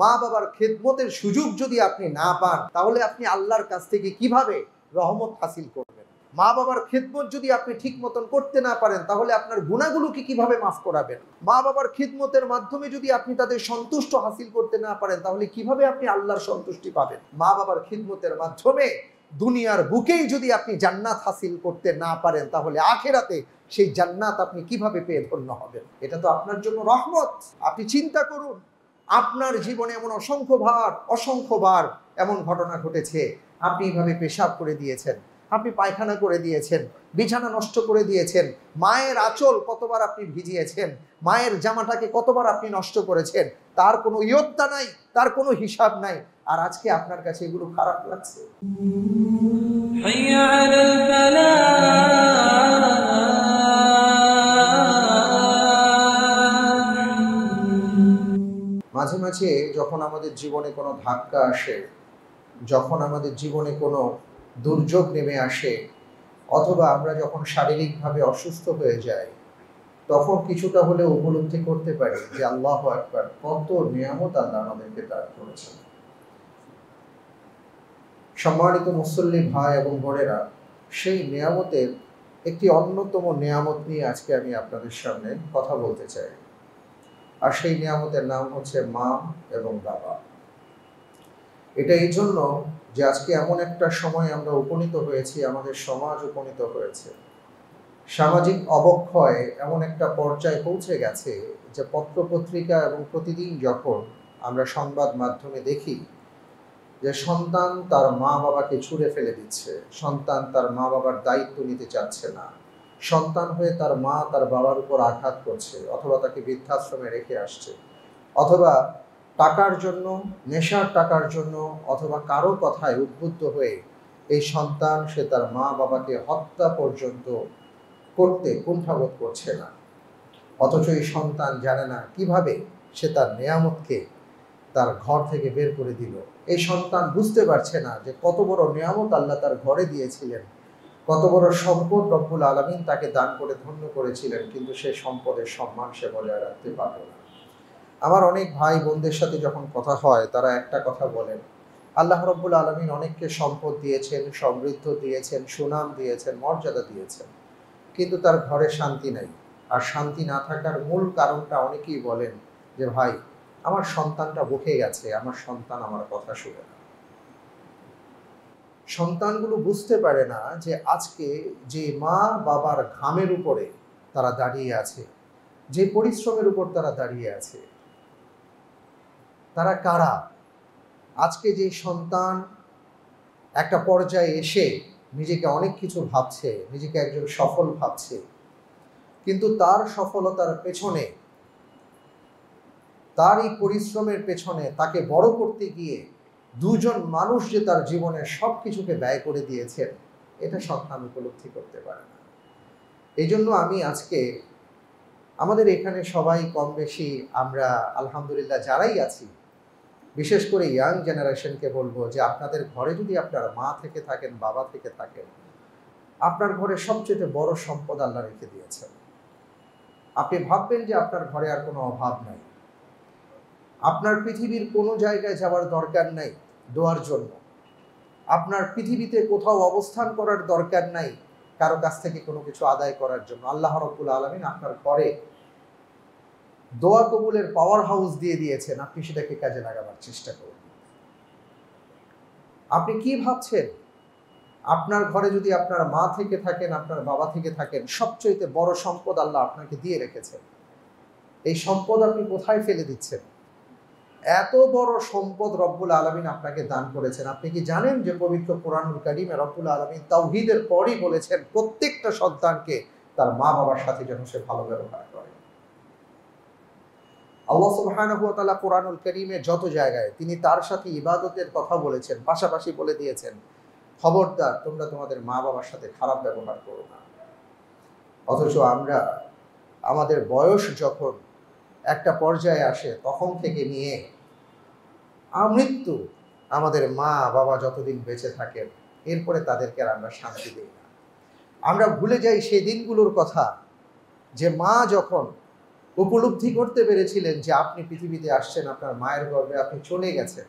মা বাবার খেদমতের সুযোগ যদি আপনি না পান তাহলে আপনি আল্লাহর কাছ থেকে কিভাবে রহমত হাসিল করবেন মা বাবার খেদমত যদি আপনি ঠিক মতন করতে না পারেন তাহলে আপনার গুণাগুলোকে কিভাবে মাফ করাবেন মা বাবার খেদমতের মাধ্যমে যদি আপনি তাদের সন্তুষ্ট হাসিল করতে না পারেন তাহলে কিভাবে আপনি আল্লাহর সন্তুষ্টি পাবেন মা বাবার খেদমতের মাধ্যমে দুনিয়ার বুকেই যদি আপনি জান্নাত হাসিল করতে না পারেন তাহলে আখেরাতে সেই জান্নাত আপনি কিভাবে পেয়ে ধন্য হবেন এটা তো আপনার জন্য রহমত আপনি চিন্তা করুন আপনার জীবনে এমন অসংখ্যবার অসংখ্যবার এমন ঘটনা ঘটেছে আপনি এভাবে পেশাব করে দিয়েছেন আপনি পায়খানা করে দিয়েছেন বিছানা নষ্ট করে দিয়েছেন মায়ের আঁচল কতবার আপনি ভিজিয়েছেন মায়ের জামাটাকে কতবার আপনি নষ্ট করেছেন তার কোনো ইয়ত্তা নাই তার কোনো হিসাব নাই আর আজকে আপনার কাছে এগুলো খারাপ লাগছে মাঝে যখন আমাদের জীবনে কোনো ধাক্কা আসে যখন আমাদের জীবনে কোনো দুর্যোগ নেমে আসে অথবা আমরা যখন শারীরিকভাবে অসুস্থ হয়ে যাই তখন কিছুটা হলেও উপলব্ধি করতে পারি যে আল্লাহ একবার কত নিয়ামত আল্লাহ আমাদেরকে দান করেছেন সম্মানিত মুসল্লি ভাই এবং বোনেরা সেই নিয়ামতের একটি অন্যতম নিয়ামত নিয়ে আজকে আমি আপনাদের সামনে কথা বলতে চাই আর সেই নিয়ামতের নাম হচ্ছে মা এবং বাবা এটা এই জন্য যে আজকে এমন একটা সময় আমরা উপনীত হয়েছি আমাদের সমাজ উপনীত হয়েছে সামাজিক অবক্ষয় এমন একটা পর্যায়ে পৌঁছে গেছে যে পত্রপত্রিকা এবং প্রতিদিন যখন আমরা সংবাদ মাধ্যমে দেখি যে সন্তান তার মা বাবাকে ছুঁড়ে ফেলে দিচ্ছে সন্তান তার মা বাবার দায়িত্ব নিতে চাচ্ছে না সন্তান হয়ে তার মা তার বাবার উপর আঘাত করছে অথবা তাকে বৃদ্ধাশ্রমে রেখে আসছে অথবা টাকার জন্য নেশার টাকার জন্য অথবা কারো কথায় উদ্বুদ্ধ হয়ে এই সন্তান সে তার মা বাবাকে হত্যা পর্যন্ত করতে কুণ্ঠাবোধ করছে না অথচ এই সন্তান জানে না কিভাবে সে তার নেয়ামতকে তার ঘর থেকে বের করে দিল এই সন্তান বুঝতে পারছে না যে কত বড় নিয়ামত আল্লাহ তার ঘরে দিয়েছিলেন কত বড় সম্পদ রব্বুল আলমিন তাকে দান করে ধন্য করেছিলেন কিন্তু সে সম্পদের সম্মান সে বজায় রাখতে পারল না আমার অনেক ভাই বোনদের সাথে যখন কথা হয় তারা একটা কথা বলেন আল্লাহ রব্বুল আলমিন অনেককে সম্পদ দিয়েছেন সমৃদ্ধ দিয়েছেন সুনাম দিয়েছেন মর্যাদা দিয়েছেন কিন্তু তার ঘরে শান্তি নাই আর শান্তি না থাকার মূল কারণটা অনেকেই বলেন যে ভাই আমার সন্তানটা বকে গেছে আমার সন্তান আমার কথা শুনে না সন্তানগুলো বুঝতে পারে না যে আজকে যে মা বাবার ঘামের উপরে তারা দাঁড়িয়ে আছে যে পরিশ্রমের উপর তারা দাঁড়িয়ে আছে তারা কারা আজকে যে সন্তান একটা পর্যায়ে এসে নিজেকে অনেক কিছু ভাবছে নিজেকে একজন সফল ভাবছে কিন্তু তার সফলতার পেছনে তার এই পরিশ্রমের পেছনে তাকে বড় করতে গিয়ে দুজন মানুষ যে তার জীবনের সব কিছুকে ব্যয় করে দিয়েছেন এটা সন্তান উপলব্ধি করতে পারে না এই জন্য আমি আজকে আমাদের এখানে সবাই কম বেশি আমরা আলহামদুলিল্লাহ যারাই আছি বিশেষ করে ইয়াং জেনারেশনকে বলবো যে আপনাদের ঘরে যদি আপনার মা থেকে থাকেন বাবা থেকে থাকেন আপনার ঘরে সবচেয়ে বড় সম্পদ আল্লাহ রেখে দিয়েছেন আপনি ভাববেন যে আপনার ঘরে আর কোনো অভাব নাই আপনার পৃথিবীর কোনো জায়গায় যাওয়ার দরকার নাই দোয়ার জন্য আপনার পৃথিবীতে কোথাও অবস্থান করার দরকার নাই কারো কাছ থেকে কোনো কিছু আদায় করার জন্য আল্লাহ রব্বুল আলমিন আপনার ঘরে দোয়া কবুলের পাওয়ার হাউস দিয়ে দিয়েছেন আপনি সেটাকে কাজে লাগাবার চেষ্টা করুন আপনি কি ভাবছেন আপনার ঘরে যদি আপনার মা থেকে থাকেন আপনার বাবা থেকে থাকেন সবচেয়ে বড় সম্পদ আল্লাহ আপনাকে দিয়ে রেখেছেন এই সম্পদ আপনি কোথায় ফেলে দিচ্ছেন এত বড় সম্পদ রব্বুল আলমিন আপনাকে দান করেছেন আপনি কি জানেন যে পবিত্র কোরআনুল কারিমে রব্বুল আলমিন তাওহিদের পরই বলেছেন প্রত্যেকটা সন্তানকে তার মা বাবার সাথে যেন সে ভালো ব্যবহার করে আল্লাহ সুবাহানহুয়াতালা কোরআনুল করিমে যত জায়গায় তিনি তার সাথে ইবাদতের কথা বলেছেন পাশাপাশি বলে দিয়েছেন খবরদার তোমরা তোমাদের মা বাবার সাথে খারাপ ব্যবহার করো না অথচ আমরা আমাদের বয়স যখন একটা পর্যায়ে আসে তখন থেকে নিয়ে আমৃত্যু আমাদের মা বাবা যতদিন বেঁচে থাকেন এরপরে তাদেরকে আর আমরা শান্তি দিই না আমরা ভুলে যাই সেই দিনগুলোর কথা যে মা যখন উপলব্ধি করতে পেরেছিলেন যে আপনি পৃথিবীতে আসছেন আপনার মায়ের গর্বে আপনি চলে গেছেন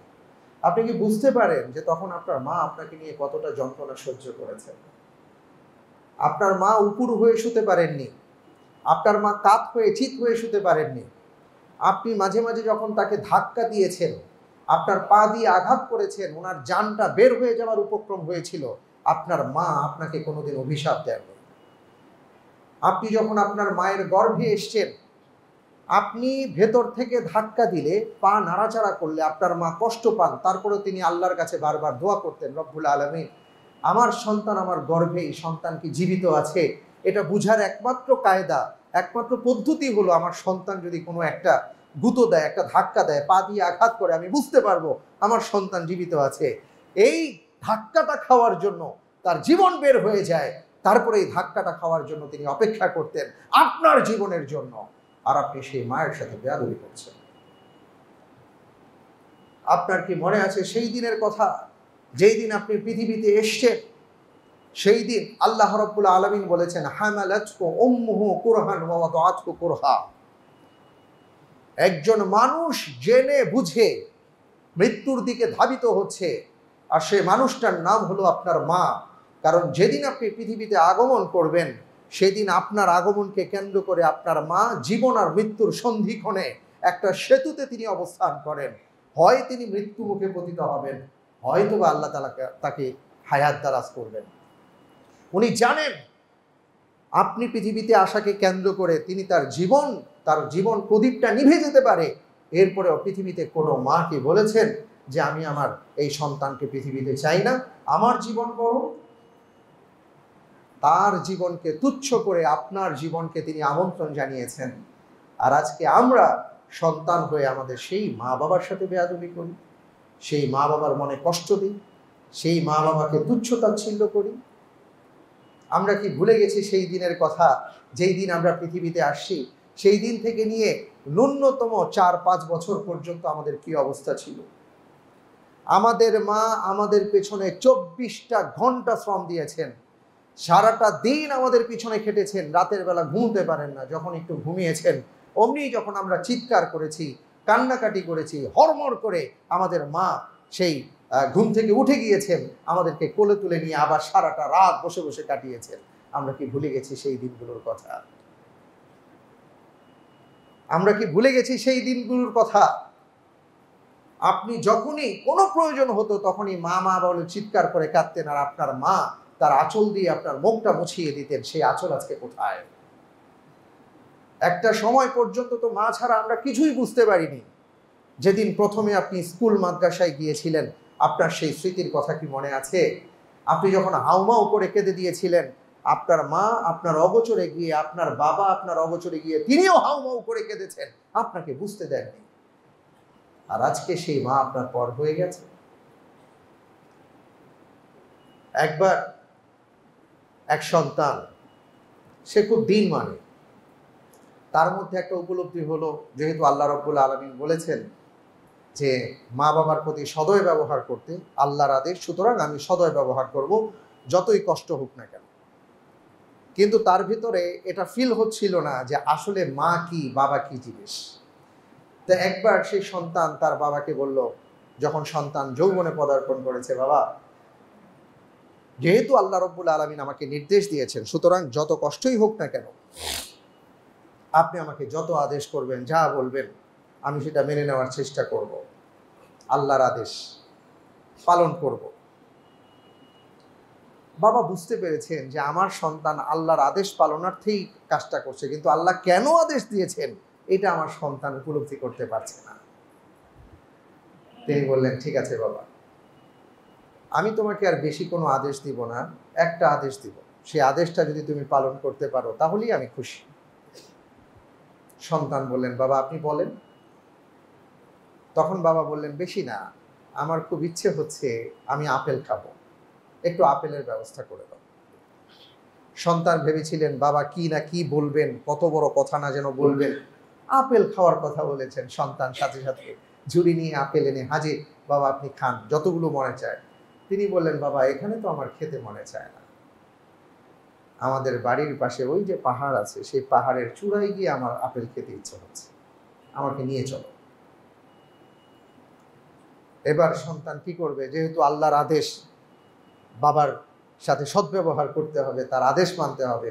আপনি কি বুঝতে পারেন যে তখন আপনার মা আপনাকে নিয়ে কতটা যন্ত্রণা সহ্য করেছেন আপনার মা উপুর হয়ে শুতে পারেননি আপনার মা কাত হয়ে চিত হয়ে শুতে পারেননি আপনি মাঝে মাঝে যখন তাকে ধাক্কা দিয়েছেন আপনার পা দিয়ে আঘাত করেছেন ওনার জানটা বের হয়ে যাওয়ার উপক্রম হয়েছিল আপনার মা আপনাকে কোনোদিন অভিশাপ দেন আপনি যখন আপনার মায়ের গর্ভে এসছেন আপনি ভেতর থেকে ধাক্কা দিলে পা নাড়াচাড়া করলে আপনার মা কষ্ট পান তারপরে তিনি আল্লাহর কাছে বারবার দোয়া করতেন রব্বুল আলমী আমার সন্তান আমার গর্ভেই সন্তান কি জীবিত আছে এটা বুঝার একমাত্র কায়দা একমাত্র পদ্ধতি হলো আমার সন্তান যদি কোনো একটা গুঁতো দেয় একটা ধাক্কা দেয় পা দিয়ে আঘাত করে আমি বুঝতে পারবো আমার সন্তান জীবিত আছে এই ধাক্কাটা খাওয়ার জন্য তার জীবন বের হয়ে যায় তারপরে এই ধাক্কাটা খাওয়ার জন্য তিনি অপেক্ষা করতেন আপনার জীবনের জন্য আর আপনি সেই মায়ের সাথে বেয়াদি করছেন আপনার কি মনে আছে সেই দিনের কথা যেই দিন আপনি পৃথিবীতে এসছেন সেই দিন আল্লাহ রব্বুল আলমিন বলেছেন একজন মানুষ জেনে বুঝে মৃত্যুর দিকে ধাবিত হচ্ছে আর সে মানুষটার নাম হলো আপনার মা কারণ যেদিন আপনি পৃথিবীতে আগমন করবেন সেদিন আপনার আগমনকে কেন্দ্র করে আপনার মা জীবন আর মৃত্যুর সন্ধিক্ষণে একটা সেতুতে তিনি অবস্থান করেন হয় তিনি মৃত্যু মুখে পতিত হবেন হয়তো বা আল্লাহ তালা তাকে হায়াত দ্বারাজ করবেন উনি জানেন আপনি পৃথিবীতে আশাকে কেন্দ্র করে তিনি তার জীবন তার জীবন প্রদীপটা নিভে যেতে পারে এরপরেও পৃথিবীতে কোনো মাকে বলেছেন যে আমি আমার এই সন্তানকে পৃথিবীতে চাই না আমার জীবন বড় তার জীবনকে তুচ্ছ করে আপনার জীবনকে তিনি আমন্ত্রণ জানিয়েছেন আর আজকে আমরা সন্তান হয়ে আমাদের সেই মা বাবার সাথে বেয়াদবি করি সেই মা বাবার মনে কষ্ট দিই সেই মা বাবাকে তুচ্ছতাচ্ছিল্য করি আমরা কি ভুলে গেছি সেই দিনের কথা যেই দিন আমরা পৃথিবীতে আসছি সেই দিন থেকে নিয়ে ন্যূনতম চার পাঁচ বছর পর্যন্ত আমাদের কি অবস্থা ছিল আমাদের মা আমাদের পেছনে চব্বিশটা ঘন্টা শ্রম দিয়েছেন সারাটা দিন আমাদের পিছনে খেটেছেন রাতের বেলা ঘুমতে পারেন না যখন একটু ঘুমিয়েছেন অমনি যখন আমরা চিৎকার করেছি কান্নাকাটি করেছি হরমর করে আমাদের মা সেই ঘুম থেকে উঠে গিয়েছেন আমাদেরকে কোলে তুলে নিয়ে আবার সারাটা রাত বসে বসে কাটিয়েছেন আমরা কি ভুলে গেছি সেই দিনগুলোর কথা আমরা কি ভুলে গেছি সেই দিনগুলোর কথা আপনি যখনই কোনো প্রয়োজন হতো তখনই মা মা বলে চিৎকার করে কাঁদতেন আর আপনার মা তার আঁচল দিয়ে আপনার মুখটা মুছিয়ে দিতেন সেই আঁচল আজকে কোথায় একটা সময় পর্যন্ত তো মা ছাড়া আমরা কিছুই বুঝতে পারিনি যেদিন প্রথমে আপনি স্কুল মাদ্রাসায় গিয়েছিলেন আপনার সেই স্মৃতির কথা কি মনে আছে আপনি যখন হাউমা উপরে কেঁদে দিয়েছিলেন আপনার মা আপনার অগোচরে গিয়ে আপনার বাবা আপনার অগোচরে গিয়ে তিনিও হাউমা উপরে কেঁদেছেন আপনাকে বুঝতে দেননি আর আজকে সেই মা আপনার পর হয়ে গেছে একবার এক সন্তান সে খুব দিন মানে তার মধ্যে একটা উপলব্ধি হলো যেহেতু আল্লাহ রব্বুল আলমিন বলেছেন যে মা বাবার প্রতি সদয় ব্যবহার করতে আল্লাহর আদেশ সুতরাং আমি সদয় ব্যবহার করব যতই কষ্ট হোক না কেন কিন্তু তার ভিতরে এটা ফিল হচ্ছিল না যে আসলে মা কি বাবা কি জিনিস তা একবার সেই সন্তান তার বাবাকে বলল যখন সন্তান যৌবনে পদার্পণ করেছে বাবা যেহেতু আল্লাহ রব্বুল আলমিন আমাকে নির্দেশ দিয়েছেন সুতরাং যত কষ্টই হোক না কেন আপনি আমাকে যত আদেশ করবেন যা বলবেন আমি সেটা মেনে নেওয়ার চেষ্টা করব আল্লাহর আদেশ পালন করব বাবা বুঝতে পেরেছেন যে আমার সন্তান আল্লাহর আদেশ পালনার্থেই কাজটা করছে কিন্তু আল্লাহ কেন আদেশ দিয়েছেন এটা আমার সন্তান উপলব্ধি করতে পারছে না তিনি বললেন ঠিক আছে বাবা আমি তোমাকে আর বেশি কোনো আদেশ দিব না একটা আদেশ দিব সেই আদেশটা যদি তুমি পালন করতে পারো তাহলেই আমি খুশি সন্তান বললেন বাবা আপনি বলেন তখন বাবা বললেন বেশি না আমার খুব ইচ্ছে হচ্ছে আমি আপেল খাবো একটু আপেলের ব্যবস্থা করে দাও সন্তান ভেবেছিলেন বাবা কি না কি বলবেন কত বড় কথা না যেন বলবেন আপেল খাওয়ার কথা বলেছেন সন্তান সাথে সাথে ঝুড়ি নিয়ে আপেল এনে হাজির বাবা আপনি খান যতগুলো মনে চায় তিনি বললেন বাবা এখানে তো আমার খেতে মনে চায় না আমাদের বাড়ির পাশে ওই যে পাহাড় আছে সেই পাহাড়ের চূড়ায় গিয়ে আমার আপেল খেতে ইচ্ছে হচ্ছে আমাকে নিয়ে চলো এবার সন্তান কি করবে যেহেতু আল্লাহর আদেশ বাবার সাথে সদ্ব্যবহার করতে হবে তার আদেশ মানতে হবে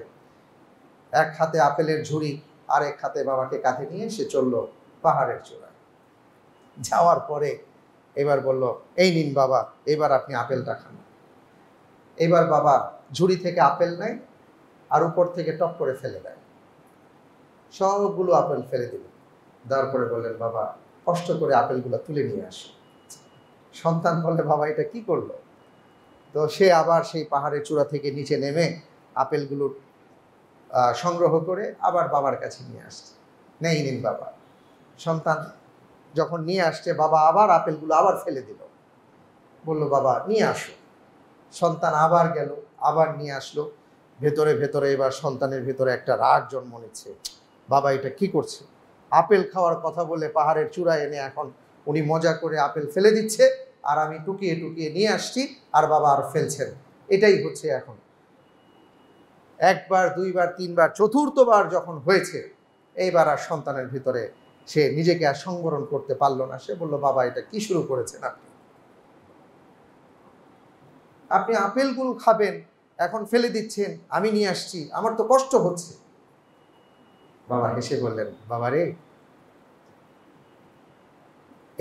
এক হাতে আপেলের ঝুড়ি আর এক হাতে বাবাকে কাঁধে নিয়ে সে চলল পাহাড়ের চূড়ায় যাওয়ার পরে এবার বলল এই নিন বাবা এবার আপনি আপেলটা খান এবার বাবা ঝুড়ি থেকে আপেল নেয় আর উপর থেকে টপ করে ফেলে দেয় সবগুলো আপেল ফেলে দিল তারপরে বললেন বাবা কষ্ট করে আপেলগুলো তুলে নিয়ে আসো সন্তান বলে বাবা এটা কি করলো তো সে আবার সেই পাহাড়ের চূড়া থেকে নিচে নেমে আপেলগুলো সংগ্রহ করে আবার বাবার কাছে নিয়ে আসছে নেই নিন বাবা সন্তান যখন নিয়ে আসছে বাবা আবার আপেলগুলো আবার ফেলে দিল বলল বাবা নিয়ে আসো সন্তান আবার গেল আবার নিয়ে আসলো ভেতরে ভেতরে এবার সন্তানের ভেতরে একটা রাগ জন্ম নিচ্ছে বাবা এটা কি করছে আপেল খাওয়ার কথা বলে পাহাড়ের চূড়ায় এনে এখন উনি মজা করে আপেল ফেলে দিচ্ছে আর আমি টুকিয়ে টুকিয়ে নিয়ে আসছি আর বাবা আর ফেলছেন এটাই হচ্ছে এখন একবার দুইবার তিনবার চতুর্থবার যখন হয়েছে এইবার আর সন্তানের ভিতরে সে নিজেকে আর সংবরণ করতে পারলো না সে বলল বাবা এটা কি শুরু করেছেন আপনি আপনি আপেলগুলো খাবেন এখন ফেলে দিচ্ছেন আমি নিয়ে আসছি আমার তো কষ্ট হচ্ছে বাবা হেসে বললেন বাবা রে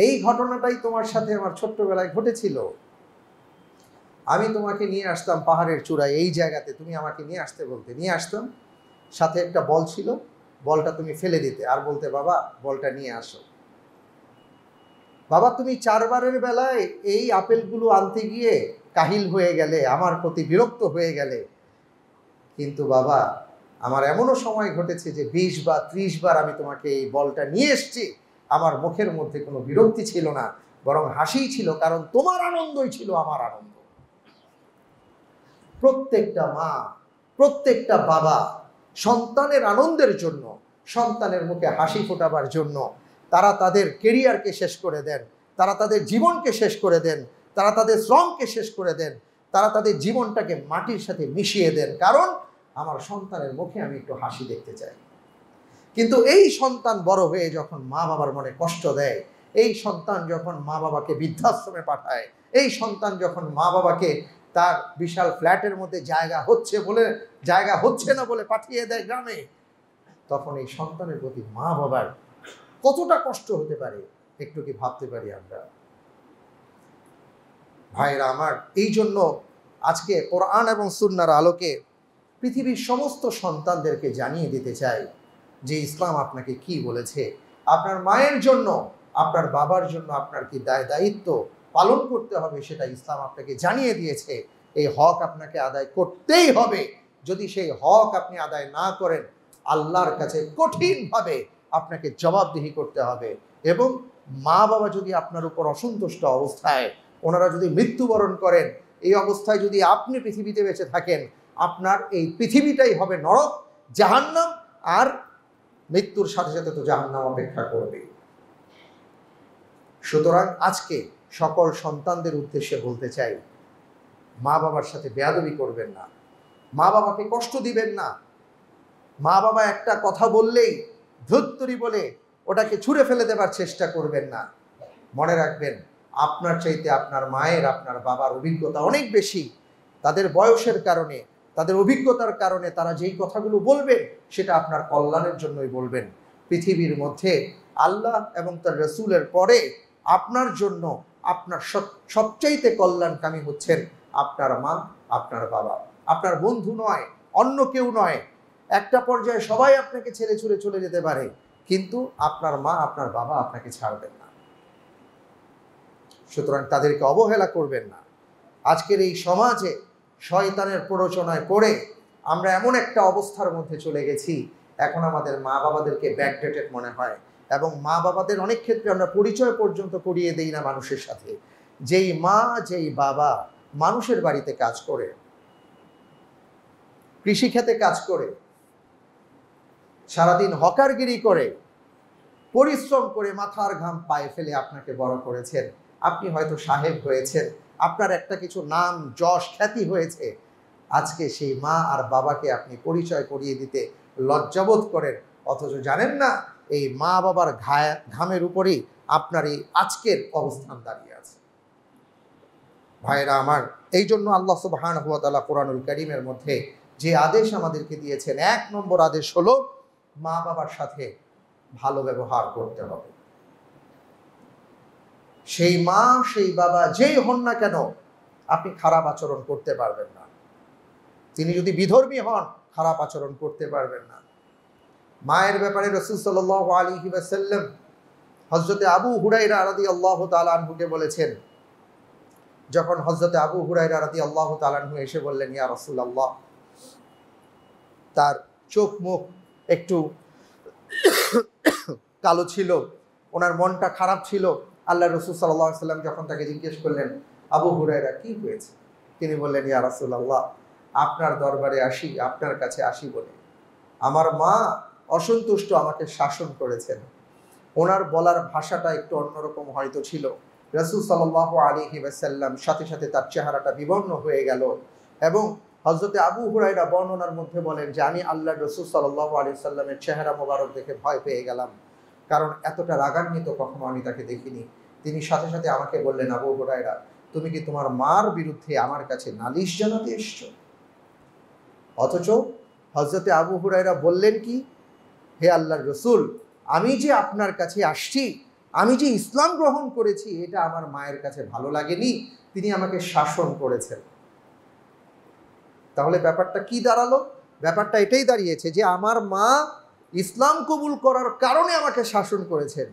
এই ঘটনাটাই তোমার সাথে আমার ছোট্টবেলায় ঘটেছিল আমি তোমাকে নিয়ে আসতাম পাহাড়ের চূড়ায় এই জায়গাতে তুমি আমাকে নিয়ে আসতে বলতে নিয়ে আসতাম সাথে একটা বল ছিল বলটা তুমি ফেলে দিতে আর বলতে বাবা বলটা নিয়ে আসো বাবা তুমি চারবারের বেলায় এই আপেলগুলো আনতে গিয়ে কাহিল হয়ে গেলে আমার প্রতি বিরক্ত হয়ে গেলে কিন্তু বাবা আমার এমনও সময় ঘটেছে যে বিশ বা ত্রিশ বার আমি তোমাকে এই বলটা নিয়ে এসছি আমার মুখের মধ্যে কোনো বিরক্তি ছিল না বরং হাসিই ছিল কারণ তোমার আনন্দই ছিল আমার আনন্দ প্রত্যেকটা মা প্রত্যেকটা বাবা সন্তানের আনন্দের জন্য সন্তানের মুখে হাসি ফোটাবার জন্য তারা তাদের কেরিয়ারকে শেষ করে দেন তারা তাদের জীবনকে শেষ করে দেন তারা তাদের শ্রমকে শেষ করে দেন তারা তাদের জীবনটাকে মাটির সাথে মিশিয়ে দেন কারণ আমার সন্তানের মুখে আমি একটু হাসি দেখতে চাই কিন্তু এই সন্তান বড় হয়ে যখন মা বাবার মনে কষ্ট দেয় এই সন্তান যখন মা বাবাকে বৃদ্ধাশ্রমে পাঠায় এই সন্তান যখন মা বাবাকে তার বিশাল ফ্ল্যাটের মধ্যে জায়গা হচ্ছে বলে জায়গা হচ্ছে না বলে পাঠিয়ে দেয় গ্রামে তখন এই সন্তানের প্রতি মা বাবার কতটা কষ্ট হতে পারে একটু কি ভাবতে পারি আমরা ভাইরা আমার এই জন্য আজকে কোরআন এবং সুন্নার আলোকে পৃথিবীর সমস্ত সন্তানদেরকে জানিয়ে দিতে চাই যে ইসলাম আপনাকে কি বলেছে আপনার মায়ের জন্য আপনার বাবার জন্য আপনার কি দায় দায়িত্ব পালন করতে হবে সেটা ইসলাম আপনাকে জানিয়ে দিয়েছে এই হক আপনাকে আদায় করতেই হবে যদি সেই হক আপনি আদায় না করেন আল্লাহর কাছে কঠিনভাবে আপনাকে জবাবদিহি করতে হবে এবং মা বাবা যদি আপনার উপর অসন্তুষ্ট অবস্থায় ওনারা যদি মৃত্যুবরণ করেন এই অবস্থায় যদি আপনি পৃথিবীতে বেঁচে থাকেন আপনার এই পৃথিবীটাই হবে নরক জাহান্নাম আর মৃত্যুর সাথে সাথে তো জাহান্নাম অপেক্ষা করবে সুতরাং আজকে সকল সন্তানদের উদ্দেশ্যে বলতে চাই মা বাবার সাথে বেয়াদবি করবেন না মা বাবাকে কষ্ট দিবেন না মা বাবা একটা কথা বললেই ধুত্তরি বলে ওটাকে ছুঁড়ে ফেলে দেবার চেষ্টা করবেন না মনে রাখবেন আপনার চাইতে আপনার মায়ের আপনার বাবার অভিজ্ঞতা অনেক বেশি তাদের বয়সের কারণে তাদের অভিজ্ঞতার কারণে তারা যেই কথাগুলো বলবেন সেটা আপনার কল্যাণের জন্যই বলবেন পৃথিবীর মধ্যে আল্লাহ এবং তার রসুলের পরে আপনার জন্য আপনার সবচাইতে কল্যাণকামী হচ্ছেন আপনার মা আপনার বাবা আপনার বন্ধু নয় অন্য কেউ নয় একটা পর্যায়ে সবাই আপনাকে ছেড়ে ছুড়ে চলে যেতে পারে কিন্তু আপনার মা আপনার বাবা আপনাকে ছাড়বেন না সুতরাং তাদেরকে অবহেলা করবেন না আজকের এই সমাজে শয়তানের প্ররোচনায় পড়ে আমরা এমন একটা অবস্থার মধ্যে চলে গেছি এখন আমাদের মা বাবাদেরকে ব্যাকডেটেড মনে হয় এবং মা বাবাদের অনেক ক্ষেত্রে আমরা পরিচয় পর্যন্ত করিয়ে দেই না মানুষের সাথে যেই মা যেই বাবা মানুষের বাড়িতে কাজ করে কৃষিক্ষেতে কাজ করে সারাদিন হকারগিরি করে পরিশ্রম করে মাথার ঘাম পায়ে ফেলে আপনাকে বড় করেছেন আপনি হয়তো সাহেব হয়েছেন আপনার একটা কিছু নাম যশ খ্যাতি হয়েছে আজকে সেই মা আর বাবাকে আপনি পরিচয় করিয়ে দিতে লজ্জাবোধ করেন অথচ জানেন না এই মা বাবার ঘায় ঘামের উপরেই আপনার এই আজকের অবস্থান দাঁড়িয়ে আছে ভাইরা আমার এই জন্য আল্লাহ সুবাহান হুয়াতালা কোরআনুল করিমের মধ্যে যে আদেশ আমাদেরকে দিয়েছেন এক নম্বর আদেশ হলো মা বাবার সাথে ভালো ব্যবহার করতে হবে সেই মা সেই বাবা যেই হন না কেন আপনি খারাপ আচরণ করতে পারবেন না তিনি যদি বিধর্মী হন খারাপ আচরণ করতে পারবেন না মায়ের ব্যাপারে রসুল সাল আলী সাল্লাম হজরতে আবু হুরাইরা আরাদি আল্লাহ তালানহুকে বলেছেন যখন হজরতে আবু হুরাইরা আরাদি আল্লাহ তালানহু এসে বললেন ইয়া রসুল আল্লাহ তার চোখ মুখ একটু কালো ছিল ওনার মনটা খারাপ ছিল আল্লাহ রসুল সাল্লাম যখন তাকে জিজ্ঞেস করলেন আবু হুরাইরা কি হয়েছে তিনি বললেন ইয়া রাসুল্লাহ আপনার দরবারে আসি আপনার কাছে আসি বলে আমার মা অসন্তুষ্ট আমাকে শাসন করেছেন ওনার বলার ভাষাটা একটু অন্যরকম হয়তো ছিল রসুল সাল্লাহ আলী ওয়াসাল্লাম সাথে সাথে তার চেহারাটা বিবর্ণ হয়ে গেল এবং হজরতে আবু হুরাইরা বর্ণনার মধ্যে বলেন যে আমি আল্লাহ রসুল সাল্লাহ আলী সাল্লামের চেহারা মোবারক দেখে ভয় পেয়ে গেলাম কারণ এতটা রাগান্বিত কখনো আমি তাকে দেখিনি তিনি সাথে সাথে আমাকে বললেন আবু হোরাইরা তুমি কি তোমার মার বিরুদ্ধে আমার কাছে নালিশ জানাতে এসছো অথচ হজরতে আবু হুরায়রা বললেন কি হে আল্লাহর রসুল আমি যে আপনার কাছে আসছি আমি যে ইসলাম গ্রহণ করেছি এটা আমার মায়ের কাছে ভালো লাগেনি তিনি আমাকে শাসন করেছেন তাহলে ব্যাপারটা কি দাঁড়ালো ব্যাপারটা এটাই দাঁড়িয়েছে যে আমার মা ইসলাম কবুল করার কারণে আমাকে শাসন করেছেন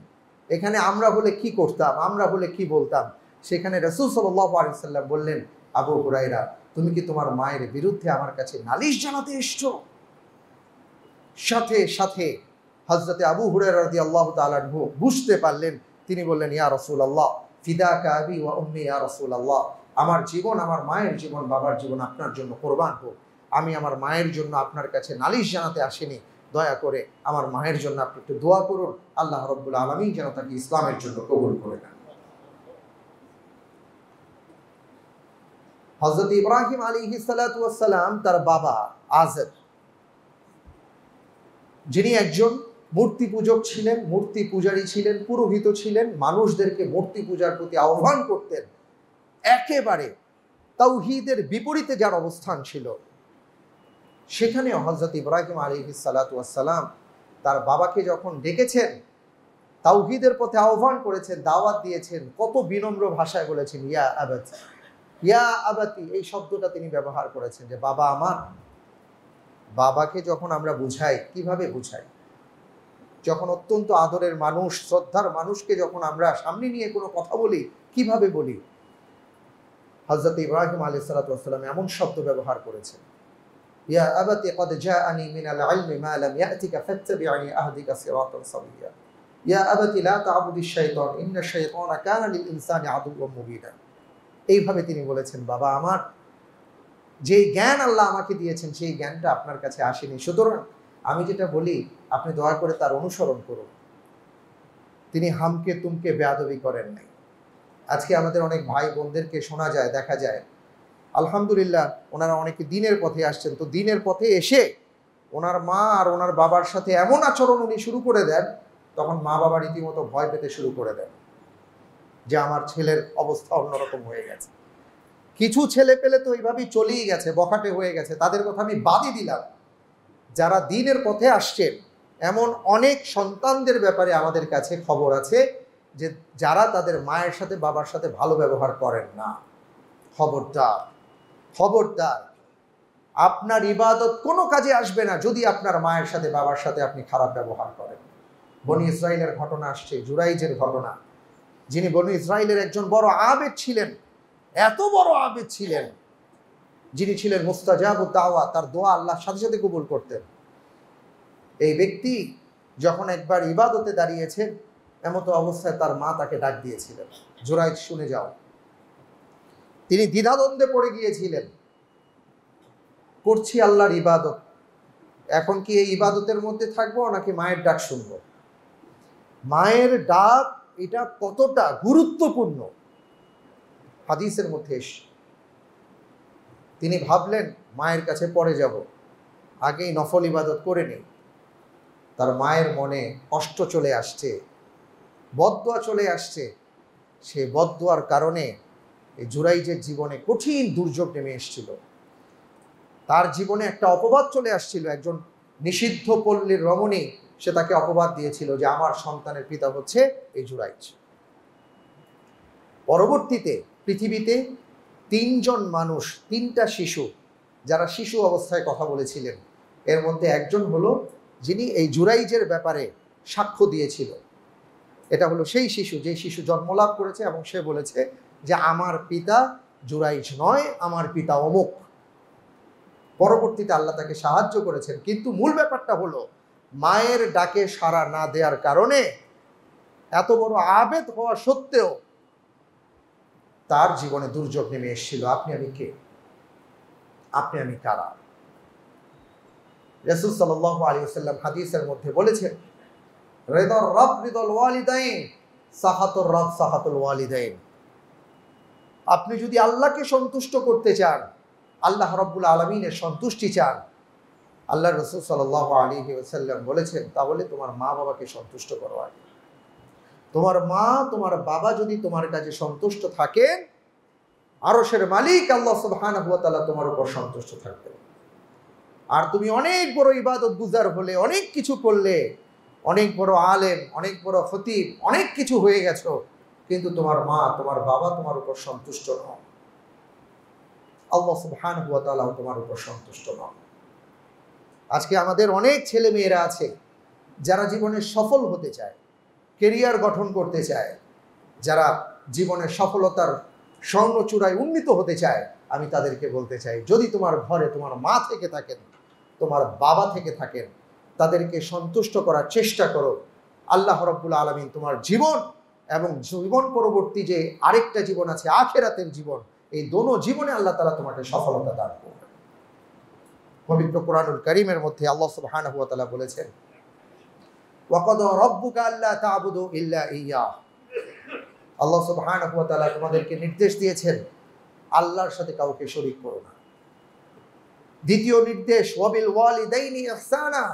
এখানে আমরা হলে কি করতাম আমরা হলে কি বলতাম সেখানে রসুল সাল্লাম বললেন আবু হুরাইরা তুমি কি তোমার মায়ের বিরুদ্ধে আমার কাছে নালিশ জানাতে এসছো সাথে সাথে হজরতে আবু হুরাই আল্লাহ তালু বুঝতে পারলেন তিনি বললেন ইয়া রসুল আল্লাহ ফিদা কাবি ওয়া ইয়া রসুল আল্লাহ আমার জীবন আমার মায়ের জীবন বাবার জীবন আপনার জন্য কোরবান হোক আমি আমার মায়ের জন্য আপনার কাছে নালিশ জানাতে আসিনি দয়া করে আমার মায়ের জন্য আপনি একটু দোয়া করুন আল্লাহ রব্বুল আলমী যেন তাকে ইসলামের জন্য কবুল করে নেন হজরত ইব্রাহিম আলী সালাম তার বাবা আজের যিনি একজন মূর্তি পূজক ছিলেন মূর্তি পূজারী ছিলেন পুরোহিত ছিলেন মানুষদেরকে মূর্তি পূজার প্রতি আহ্বান করতেন একেবারে তাওহিদের বিপরীতে যার অবস্থান ছিল সেখানে হজরত ইব্রাহিম আলী সালাতাম তার বাবাকে যখন ডেকেছেন তাওহিদের পথে আহ্বান করেছেন দাওয়াত দিয়েছেন কত বিনম্র ভাষায় বলেছেন ইয়া আবাতি ইয়া আবাতি এই শব্দটা তিনি ব্যবহার করেছেন যে বাবা আমার বাবাকে যখন আমরা বুঝাই কিভাবে বুঝাই যখন অত্যন্ত আদরের মানুষ শ্রদ্ধার মানুষকে যখন আমরা সামনে নিয়ে কোনো কথা বলি কিভাবে বলি হজরত ইব্রাহিম আলি সালাতাম এমন শব্দ ব্যবহার করেছেন ইয়া আবাতি কদ জাআনি মিনাল ইলমি মা লাম ইয়াতিকা ফাত্তাবি'নি আহদিকা সিরাতান সাবিয়্যা ইয়া আবাতি লা তা'বুদিশ শাইতান ইন্না শাইতানা কানা লিল ইনসানি আদুউওয়ান মুবিনা এইভাবে তিনি বলেছেন বাবা আমার যেই জ্ঞান আল্লাহ আমাকে দিয়েছেন সেই জ্ঞানটা আপনার কাছে আসেনি সুতরাং আমি যেটা বলি আপনি দয়া করে তার অনুসরণ করুন তিনি হামকে তুমকে বেয়াদবি করেন নাই আজকে আমাদের অনেক ভাই বোনদেরকে শোনা যায় দেখা যায় আলহামদুলিল্লাহ ওনারা অনেকে দিনের পথে আসছেন তো দিনের পথে এসে ওনার মা আর ওনার বাবার সাথে এমন আচরণ উনি শুরু করে দেন তখন মা বাবা রীতিমতো ভয় পেতে শুরু করে দেন যে আমার ছেলের অবস্থা অন্যরকম হয়ে গেছে কিছু ছেলে পেলে তো এইভাবেই চলেই গেছে বখাটে হয়ে গেছে তাদের কথা আমি বাদই দিলাম যারা দিনের পথে আসছেন এমন অনেক সন্তানদের ব্যাপারে আমাদের কাছে খবর আছে যে যারা তাদের মায়ের সাথে বাবার সাথে ভালো ব্যবহার করেন না খবরটা খবরদার আপনার ইবাদত কোনো কাজে আসবে না যদি আপনার মায়ের সাথে বাবার সাথে আপনি খারাপ ব্যবহার করেন বনি ইসরায়েলের ঘটনা আসছে জুরাইজের ঘটনা যিনি বনি ইসরায়েলের একজন বড় আবেদ ছিলেন এত বড় আবেদ ছিলেন যিনি ছিলেন মুস্তাজাব দাওয়া তার দোয়া আল্লাহ সাথে সাথে কবুল করতেন এই ব্যক্তি যখন একবার ইবাদতে দাঁড়িয়েছেন এমতো অবস্থায় তার মা তাকে ডাক দিয়েছিলেন জুরাইজ শুনে যাও তিনি দ্বিধাদ্বন্দ্বে পড়ে গিয়েছিলেন করছি আল্লাহর ইবাদত এখন কি এই ইবাদতের মধ্যে থাকবো নাকি মায়ের ডাক শুনবো মায়ের ডাক এটা কতটা গুরুত্বপূর্ণ হাদিসের মধ্যে এসে তিনি ভাবলেন মায়ের কাছে পরে যাব আগেই নফল ইবাদত করে নেই তার মায়ের মনে কষ্ট চলে আসছে বদোয়া চলে আসছে সে বদোয়ার কারণে এই জুরাইজের জীবনে কঠিন দুর্যোগ নেমে এসছিল তার জীবনে একটা অপবাদ চলে আসছিল একজন নিষিদ্ধ পল্লীর রমণী সে তাকে অপবাদ দিয়েছিল যে আমার সন্তানের পিতা হচ্ছে এই জুরাইজ পরবর্তীতে পৃথিবীতে তিনজন মানুষ তিনটা শিশু যারা শিশু অবস্থায় কথা বলেছিলেন এর মধ্যে একজন হলো যিনি এই জুরাইজের ব্যাপারে সাক্ষ্য দিয়েছিল এটা হলো সেই শিশু যে শিশু জন্মলাভ করেছে এবং সে বলেছে যে আমার পিতা জুরাইশ নয় আমার পিতা অমুক পরবর্তীতে আল্লাহ তাকে সাহায্য করেছেন কিন্তু মূল ব্যাপারটা হলো মায়ের ডাকে সাড়া না দেওয়ার কারণে এত বড় আবেদ হওয়া সত্ত্বেও তার জীবনে দুর্যোগ নেমে এসেছিল আপনি আমি কে আপনি আমি কারা রসুল সাল আলী সাল্লাম হাদিসের মধ্যে বলেছেন রেদর রব রিদল ওয়ালিদাইন সাহাতুর রব সাহাতুল ওয়ালিদাইন আপনি যদি আল্লাহকে সন্তুষ্ট করতে চান আল্লাহ রব্বুল আলমিনের সন্তুষ্টি চান আল্লাহ রসুল সাল আলী সাল্লাম বলেছেন তাহলে তোমার মা বাবাকে সন্তুষ্ট করো আগে তোমার মা তোমার বাবা যদি তোমার কাছে সন্তুষ্ট থাকেন আরসের মালিক আল্লাহ সুবহান তালা তোমার উপর সন্তুষ্ট থাকবে আর তুমি অনেক বড় ইবাদত গুজার হলে অনেক কিছু করলে অনেক বড় আলেম অনেক বড় ফতিম অনেক কিছু হয়ে গেছো কিন্তু তোমার মা তোমার বাবা তোমার উপর সন্তুষ্ট নন আল্লাহ সুবহান হুয়া তালাও তোমার উপর সন্তুষ্ট নন আজকে আমাদের অনেক ছেলে মেয়েরা আছে যারা জীবনে সফল হতে চায় কেরিয়ার গঠন করতে চায় যারা জীবনে সফলতার স্বর্ণচূড়ায় উন্নীত হতে চায় আমি তাদেরকে বলতে চাই যদি তোমার ঘরে তোমার মা থেকে থাকেন তোমার বাবা থেকে থাকেন তাদেরকে সন্তুষ্ট করার চেষ্টা করো আল্লাহ রব্বুল আলমিন তোমার জীবন এবং জীবন পরবর্তী যে আরেকটা জীবন আছে আখেরাতের জীবন এই দোনো জীবনে আল্লাহ তালা তোমাকে সফলতা দান করবে পবিত্র কোরআনুল করিমের মধ্যে আল্লাহ সুবহান হুয়া বলেছেন ওয়াকদ রব্বুকা আল্লাহ তাবুদু ইয়া আল্লাহ সুবহান হুয়া তোমাদেরকে নির্দেশ দিয়েছেন আল্লাহর সাথে কাউকে শরিক করো না দ্বিতীয় নির্দেশ ওয়াবিল ওয়ালিদাইনি ইহসানা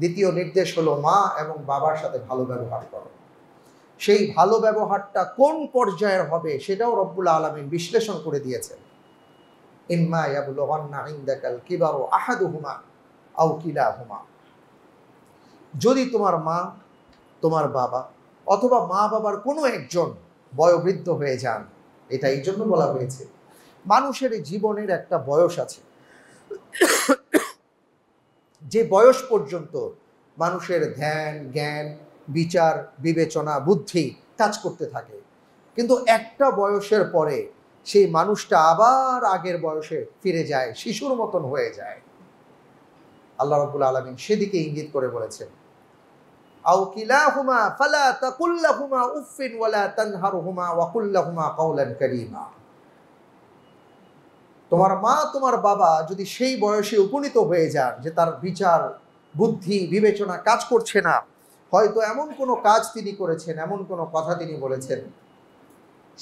দ্বিতীয় নির্দেশ হলো মা এবং বাবার সাথে ভালো ব্যবহার করো সেই ভালো ব্যবহারটা কোন পর্যায়ের হবে সেটাও রব্বুল আলমিন বিশ্লেষণ করে দিয়েছেন ইম্মা ইয়াবুল অন্না ইন্দাকাল কিবারো আহাদু হুমা আউ কিলা হুমা যদি তোমার মা তোমার বাবা অথবা মা বাবার কোনো একজন বয়োবৃদ্ধ হয়ে যান এটা এই জন্য বলা হয়েছে মানুষের জীবনের একটা বয়স আছে যে বয়স পর্যন্ত মানুষের ধ্যান জ্ঞান বিচার বিবেচনা বুদ্ধি কাজ করতে থাকে কিন্তু একটা বয়সের পরে সেই মানুষটা আবার আগের বয়সে ফিরে যায় শিশুর মতন হয়ে যায় আল্লাহ রবুল আলমিন সেদিকে ইঙ্গিত করে বলেছেন তোমার মা তোমার বাবা যদি সেই বয়সে উপনীত হয়ে যান যে তার বিচার বুদ্ধি বিবেচনা কাজ করছে না হয়তো এমন কোনো কাজ তিনি করেছেন এমন কোনো কথা তিনি বলেছেন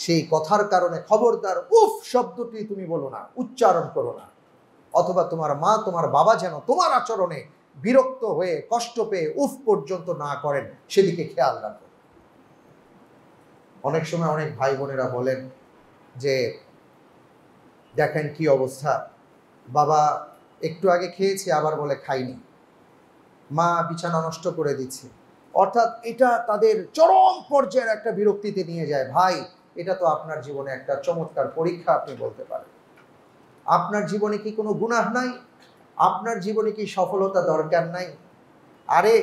সেই কথার কারণে খবরদার উফ শব্দটি তুমি বলো না উচ্চারণ করো না অথবা তোমার মা তোমার বাবা যেন তোমার আচরণে বিরক্ত হয়ে কষ্ট পেয়ে উফ পর্যন্ত না করেন সেদিকে খেয়াল রাখো অনেক সময় অনেক ভাই বোনেরা বলেন যে দেখেন কি অবস্থা বাবা একটু আগে খেয়েছে আবার বলে খাইনি মা বিছানা নষ্ট করে দিচ্ছে অর্থাৎ এটা তাদের চরম পর্যায়ের একটা বিরক্তিতে নিয়ে যায় ভাই এটা তো আপনার জীবনে একটা চমৎকার পরীক্ষা আপনি বলতে পারেন আপনার জীবনে কি কোনো গুণাহ নাই আপনার জীবনে কি সফলতা দরকার নাই আরে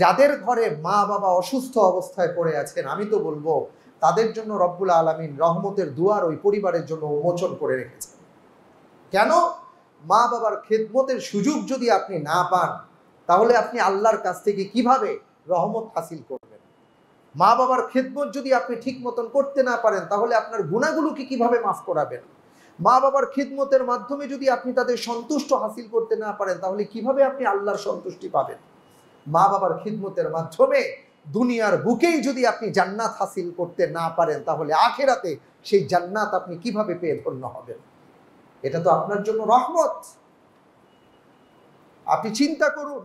যাদের ঘরে মা বাবা অসুস্থ অবস্থায় পড়ে আছেন আমি তো বলবো তাদের জন্য রব্বুল আলমিন রহমতের দুয়ার ওই পরিবারের জন্য উন্মোচন করে রেখেছেন কেন মা বাবার খেদমতের সুযোগ যদি আপনি না পান তাহলে আপনি আল্লাহর কাছ থেকে কিভাবে রহমত হাসিল করবেন মা বাবার খেদমত যদি আপনি ঠিক মতন করতে না পারেন তাহলে আপনার গুণাগুলোকে কিভাবে মাফ করাবেন মা বাবার খিদমতের মাধ্যমে যদি আপনি তাদের সন্তুষ্ট হাসিল করতে না পারেন তাহলে কিভাবে আপনি আল্লাহর সন্তুষ্টি পাবেন মা বাবার খিদমতের মাধ্যমে দুনিয়ার বুকেই যদি আপনি জান্নাত হাসিল করতে না পারেন তাহলে আখেরাতে সেই জান্নাত আপনি কিভাবে পেয়ে ধন্য হবেন এটা তো আপনার জন্য রহমত আপনি চিন্তা করুন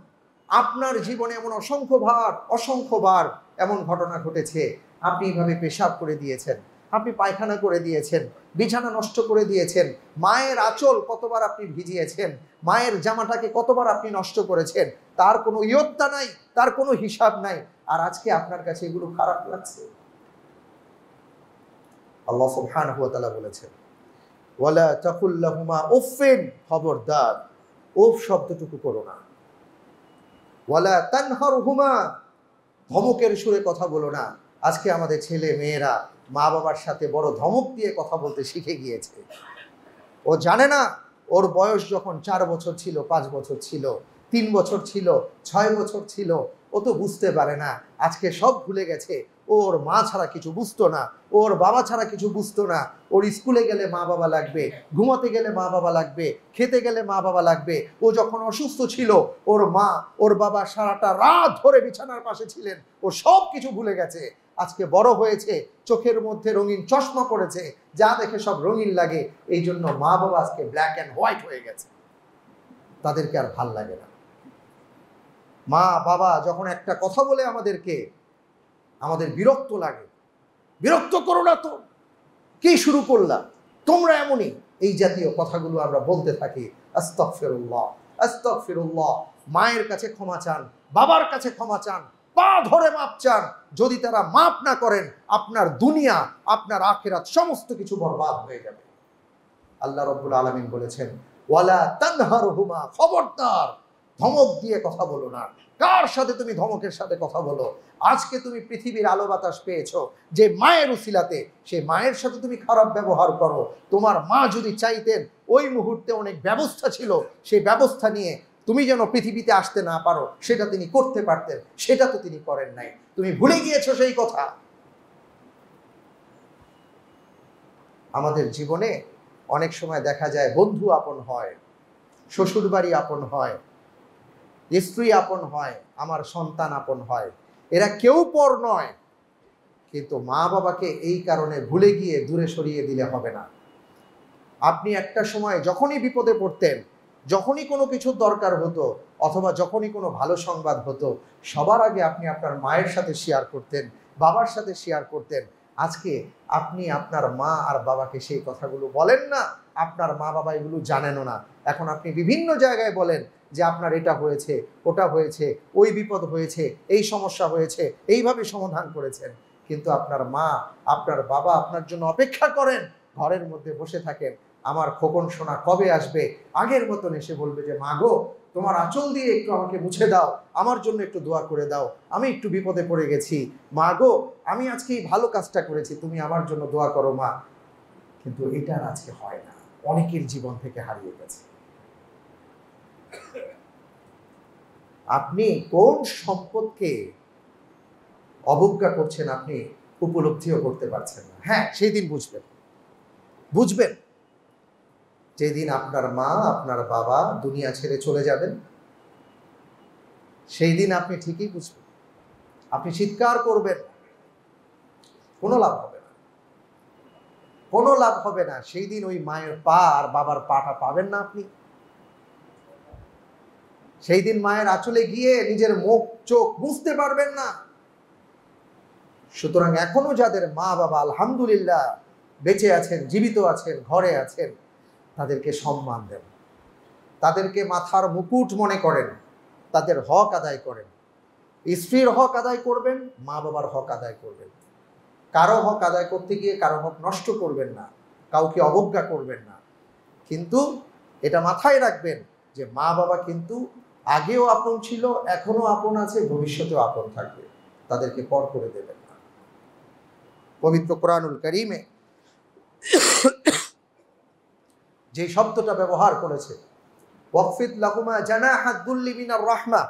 আপনার জীবনে এমন অসংখ্য অসংখ্য অসংখ্যবার এমন ঘটনা ঘটেছে আপনি এইভাবে পেশাব করে দিয়েছেন আপনি পায়খানা করে দিয়েছেন বিছানা নষ্ট করে দিয়েছেন মায়ের আঁচল কতবার আপনি ভিজিয়েছেন মায়ের জামাটাকে কতবার আপনি নষ্ট করেছেন তার কোনো ইয়ত্তা নাই তার কোনো হিসাব নাই আর আজকে আপনার কাছে এগুলো খারাপ লাগছে আল্লাহ সুবহান বলেছেন ওয়ালা তাকুল্লাহুমা উফিন খবরদার উফ শব্দটুকু করো না ওয়ালা তানহর হুমা ধমকের সুরে কথা বলো না আজকে আমাদের ছেলে মেয়েরা মা বাবার সাথে বড় ধমক দিয়ে কথা বলতে শিখে গিয়েছে ও জানে না ওর বয়স যখন চার বছর ছিল পাঁচ বছর ছিল তিন বছর ছিল ছয় বছর ছিল ও তো বুঝতে পারে না আজকে সব ভুলে গেছে ওর মা ছাড়া কিছু বুঝতো না ওর বাবা ছাড়া কিছু বুঝতো না ওর স্কুলে গেলে মা বাবা লাগবে ঘুমাতে গেলে মা বাবা লাগবে খেতে গেলে মা বাবা লাগবে ও যখন অসুস্থ ছিল ওর মা ওর বাবা সারাটা রাত ধরে বিছানার পাশে ছিলেন ও সব কিছু ভুলে গেছে আজকে বড় হয়েছে চোখের মধ্যে রঙিন চশমা করেছে যা দেখে সব রঙিন লাগে এই জন্য মা বাবা আজকে ব্ল্যাক অ্যান্ড হোয়াইট হয়ে গেছে তাদেরকে আর ভাল লাগে না মা বাবা যখন একটা কথা বলে আমাদেরকে আমাদের বিরক্ত লাগে বিরক্ত করো না তো কে শুরু করলাম তোমরা এমনই এই জাতীয় কথাগুলো আমরা বলতে থাকি আস্তক ফেরুল্লাহ আস্তক ফেরুল্লাহ মায়ের কাছে ক্ষমা চান বাবার কাছে ক্ষমা চান পা ধরে মাপ চান যদি তারা মাপ না করেন আপনার দুনিয়া আপনার আখেরাত সমস্ত কিছু বরবাদ হয়ে যাবে আল্লাহ রব্বুল আলমিন বলেছেন ওয়ালা তানহার হুমা খবরদার ধমক দিয়ে কথা বলো না কার সাথে তুমি ধমকের সাথে কথা বলো আজকে তুমি পৃথিবীর আলো বাতাস পেয়েছো যে মায়ের উসিলাতে সে মায়ের সাথে তুমি খারাপ ব্যবহার করো তোমার মা যদি চাইতেন ওই মুহূর্তে অনেক ব্যবস্থা ছিল সেই ব্যবস্থা নিয়ে তুমি যেন পৃথিবীতে আসতে না পারো সেটা তিনি করতে পারতেন সেটা তো তিনি করেন নাই তুমি ভুলে গিয়েছো সেই কথা আমাদের জীবনে অনেক সময় দেখা যায় বন্ধু আপন হয় শ্বশুর বাড়ি আপন হয় স্ত্রী আপন হয় আমার সন্তান আপন হয় এরা কেউ পর নয় কিন্তু মা বাবাকে এই কারণে ভুলে গিয়ে দূরে সরিয়ে দিলে হবে না আপনি একটা সময় যখনই বিপদে পড়তেন যখনই কোনো কিছুর দরকার হতো অথবা যখনই কোনো ভালো সংবাদ হতো সবার আগে আপনি আপনার মায়ের সাথে শেয়ার করতেন বাবার সাথে শেয়ার করতেন আজকে আপনি আপনার মা আর বাবাকে সেই কথাগুলো বলেন না আপনার মা বাবা এগুলো জানেনও না এখন আপনি বিভিন্ন জায়গায় বলেন যে আপনার এটা হয়েছে ওটা হয়েছে ওই বিপদ হয়েছে এই সমস্যা হয়েছে এইভাবে সমাধান করেছেন কিন্তু আপনার মা আপনার বাবা আপনার জন্য অপেক্ষা করেন ঘরের মধ্যে বসে থাকেন আমার খোকন সোনা কবে আসবে আগের মতন এসে বলবে যে মাগো তোমার আঁচল দিয়ে একটু আমাকে মুছে দাও আমার জন্য একটু দোয়া করে দাও আমি একটু বিপদে পড়ে গেছি মা গো আমি আজকে এই ভালো কাজটা করেছি তুমি আমার জন্য দোয়া করো মা কিন্তু এটা আজকে হয় না অনেকের জীবন থেকে হারিয়ে গেছে আপনি কোন সম্পদকে অবজ্ঞা করছেন আপনি উপলব্ধিও করতে পারছেন না হ্যাঁ সেই দিন বুঝবেন বুঝবেন যেদিন আপনার মা আপনার বাবা দুনিয়া ছেড়ে চলে যাবেন সেই দিন আপনি ঠিকই বুঝবেন আপনি চিৎকার করবেন কোনো লাভ হবে না কোনো লাভ হবে না সেই দিন ওই মায়ের পা আর বাবার পাটা পাবেন না আপনি সেই দিন মায়ের আঁচলে গিয়ে নিজের মুখ চোখ বুঝতে পারবেন না সুতরাং এখনো যাদের মা বাবা আলহামদুলিল্লাহ বেঁচে আছেন জীবিত আছেন ঘরে আছেন তাদেরকে সম্মান দেন তাদেরকে মাথার মুকুট মনে করেন তাদের হক আদায় করেন স্ত্রীর হক আদায় করবেন মা বাবার হক আদায় করবেন কারো হক আদায় করতে গিয়ে কারো হক নষ্ট করবেন না কাউকে অবজ্ঞা করবেন না কিন্তু এটা মাথায় রাখবেন যে মা বাবা কিন্তু আগেও আপন ছিল এখনো আপন আছে ভবিষ্যতেও আপন থাকবে তাদেরকে পর করে দেবেন না পবিত্র কোরআনুল করিমে যে শব্দটা ব্যবহার করেছে ওয়াকফিদ লাহুমা জানা হাদুল্লিমিনার রহমা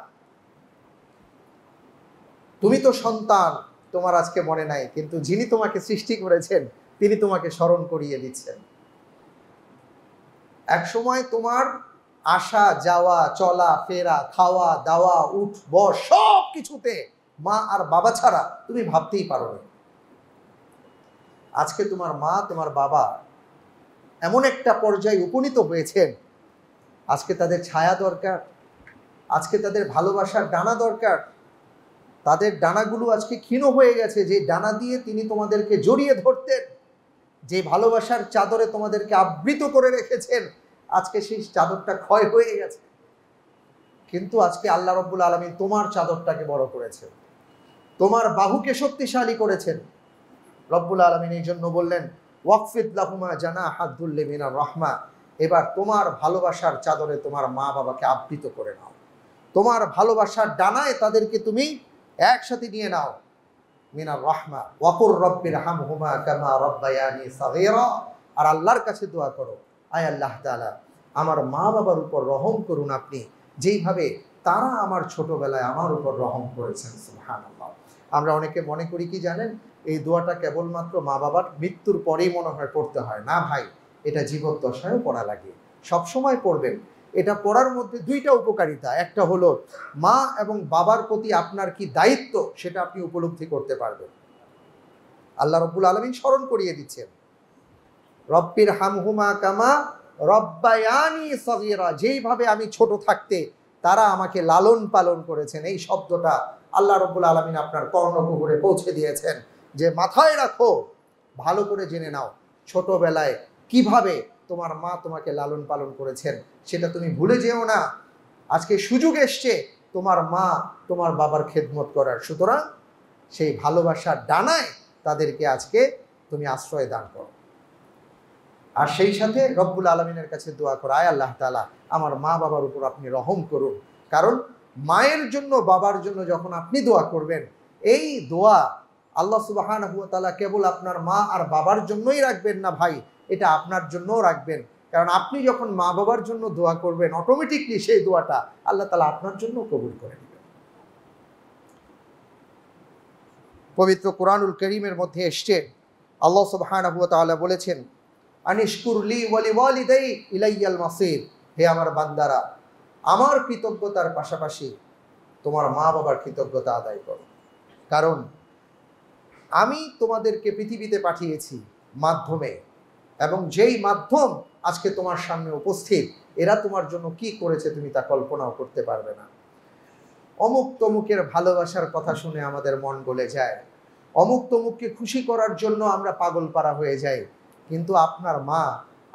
তুমি তো সন্তান তোমার আজকে মনে নাই কিন্তু যিনি তোমাকে সৃষ্টি করেছেন তিনি তোমাকে স্মরণ করিয়ে দিচ্ছেন এক সময় তোমার আসা যাওয়া চলা ফেরা খাওয়া দাওয়া উঠ বস সব কিছুতে মা আর বাবা ছাড়া তুমি ভাবতেই পারো না আজকে তোমার মা তোমার বাবা এমন একটা পর্যায়ে উপনীত হয়েছেন আজকে তাদের ছায়া দরকার আজকে তাদের ভালোবাসার ডানা দরকার তাদের ডানাগুলো আজকে ক্ষীণ হয়ে গেছে যে ডানা দিয়ে তিনি তোমাদেরকে জড়িয়ে ধরতেন যে ভালোবাসার চাদরে তোমাদেরকে আবৃত করে রেখেছেন আজকে সেই চাদরটা ক্ষয় হয়ে গেছে কিন্তু আজকে আল্লাহ রব্বুল আলমী তোমার চাদরটাকে বড় করেছে তোমার বাহুকে শক্তিশালী করেছেন রব্বুল আলমিন এই জন্য বললেন ওয়াকফিদ লাহুমা জানা হাদুল্লি মিনার রহমা এবার তোমার ভালোবাসার চাদরে তোমার মা বাবাকে আবৃত করে নাও তোমার ভালোবাসার ডানায় তাদেরকে তুমি একসাথে নিয়ে নাও মিনা রহমা ওয়াকুর রব্বির হাম হুমা কামা রব্বায়ানি সাহেরা আর আল্লাহর কাছে দোয়া করো আয় আল্লাহ তালা আমার মা বাবার উপর রহম করুন আপনি যেইভাবে তারা আমার ছোটবেলায় আমার উপর রহম করেছেন হ্যাঁ আমরা অনেকে মনে করি কি জানেন এই দোয়াটা কেবলমাত্র মা বাবার মৃত্যুর পরেই মনে হয় পড়তে হয় না ভাই এটা জীবদ্দশায়ও পড়া লাগে সবসময় পড়বেন এটা পড়ার মধ্যে দুইটা উপকারিতা একটা হলো মা এবং বাবার প্রতি আপনার কি দায়িত্ব সেটা আপনি উপলব্ধি করতে পারবেন আল্লাহ রব্বুল আলমিন স্মরণ করিয়ে দিচ্ছেন রব্বির হামহুমা কামা রব্বায়ানি সগিরা যেইভাবে আমি ছোট থাকতে তারা আমাকে লালন পালন করেছেন এই শব্দটা আল্লাহ রব্বুল আলমিন আপনার কর্ণকুহুরে পৌঁছে দিয়েছেন যে মাথায় রাখো ভালো করে জেনে নাও ছোটবেলায় কিভাবে তোমার মা তোমাকে লালন পালন করেছেন সেটা তুমি ভুলে যেও না আজকে সুযোগ এসছে তোমার মা তোমার বাবার খেদমত করার সুতরাং সেই ভালোবাসার ডানায় তাদেরকে আজকে তুমি আশ্রয় দান করো আর সেই সাথে রব্বুল আলমিনের কাছে দোয়া করা আয় আল্লাহ তালা আমার মা বাবার উপর আপনি রহম করুন কারণ মায়ের জন্য বাবার জন্য যখন আপনি দোয়া করবেন এই দোয়া আল্লাহ সুবাহান তালা কেবল আপনার মা আর বাবার জন্যই রাখবেন না ভাই এটা আপনার জন্যও রাখবেন কারণ আপনি যখন মা বাবার জন্য দোয়া করবেন অটোমেটিকলি সেই দোয়াটা আল্লাহ তালা আপনার জন্য কবুল করে নেবেন পবিত্র কোরআনুল করিমের মধ্যে এসছে আল্লাহ সুবাহান বলেছেন আনিশকুরলি ওয়ালি ওয়ালিদাই ইলাইয়াল মাসির হে আমার বান্দারা আমার কৃতজ্ঞতার পাশাপাশি তোমার মা বাবার কৃতজ্ঞতা আদায় করো কারণ আমি তোমাদেরকে পৃথিবীতে পাঠিয়েছি মাধ্যমে এবং যেই মাধ্যম আজকে তোমার সামনে উপস্থিত এরা তোমার জন্য কি করেছে তুমি তা কল্পনাও করতে পারবে না অমুক তমুকের ভালোবাসার কথা শুনে আমাদের মন গলে যায় অমুক তমুককে খুশি করার জন্য আমরা পাগল পারা হয়ে যাই কিন্তু আপনার মা